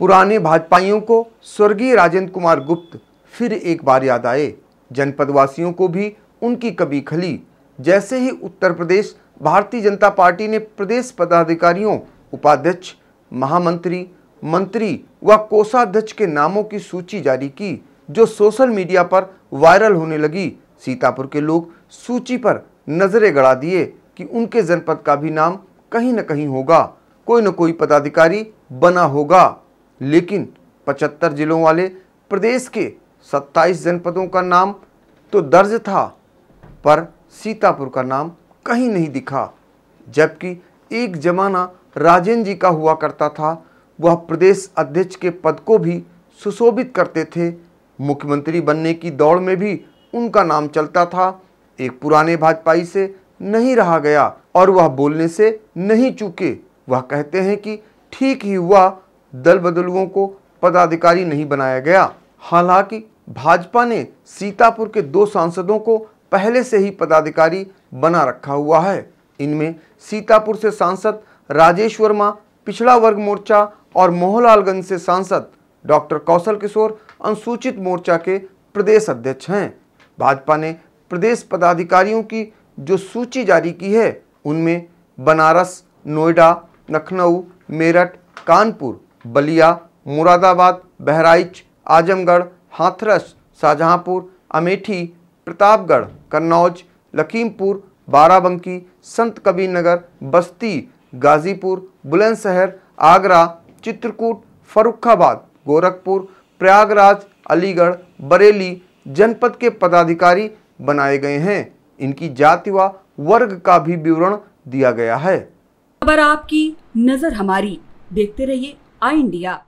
पुराने भाजपाइयों को स्वर्गीय राजेंद्र कुमार गुप्त फिर एक बार याद आए जनपदवासियों को भी उनकी कभी खली जैसे ही उत्तर प्रदेश भारतीय जनता पार्टी ने प्रदेश पदाधिकारियों उपाध्यक्ष महामंत्री मंत्री व कोषाध्यक्ष के नामों की सूची जारी की जो सोशल मीडिया पर वायरल होने लगी सीतापुर के लोग सूची पर नजरें गड़ा दिए कि उनके जनपद का भी नाम कहीं न कहीं होगा कोई न कोई पदाधिकारी बना होगा लेकिन पचहत्तर जिलों वाले प्रदेश के 27 जनपदों का नाम तो दर्ज था पर सीतापुर का नाम कहीं नहीं दिखा जबकि एक जमाना राजेंद्र जी का हुआ करता था वह प्रदेश अध्यक्ष के पद को भी सुशोभित करते थे मुख्यमंत्री बनने की दौड़ में भी उनका नाम चलता था एक पुराने भाजपाई से नहीं रहा गया और वह बोलने से नहीं चूके वह कहते हैं कि ठीक ही हुआ दल बदलुओं को पदाधिकारी नहीं बनाया गया हालांकि भाजपा ने सीतापुर के दो सांसदों को पहले से ही पदाधिकारी बना रखा हुआ है इनमें सीतापुर से सांसद राजेश वर्मा पिछड़ा वर्ग मोर्चा और मोहलालगंज से सांसद डॉक्टर कौशल किशोर अनुसूचित मोर्चा के प्रदेश अध्यक्ष हैं भाजपा ने प्रदेश पदाधिकारियों की जो सूची जारी की है उनमें बनारस नोएडा लखनऊ मेरठ कानपुर बलिया मुरादाबाद बहराइच आजमगढ़ हाथरस शाहजहाँपुर अमेठी प्रतापगढ़ कन्नौज लखीमपुर बाराबंकी संत कबीर नगर बस्ती गाजीपुर बुलंदशहर आगरा चित्रकूट फरुखाबाद गोरखपुर प्रयागराज अलीगढ़ बरेली जनपद के पदाधिकारी बनाए गए हैं इनकी जाति व वर्ग का भी विवरण दिया गया है खबर आपकी नजर हमारी देखते रहिए Our India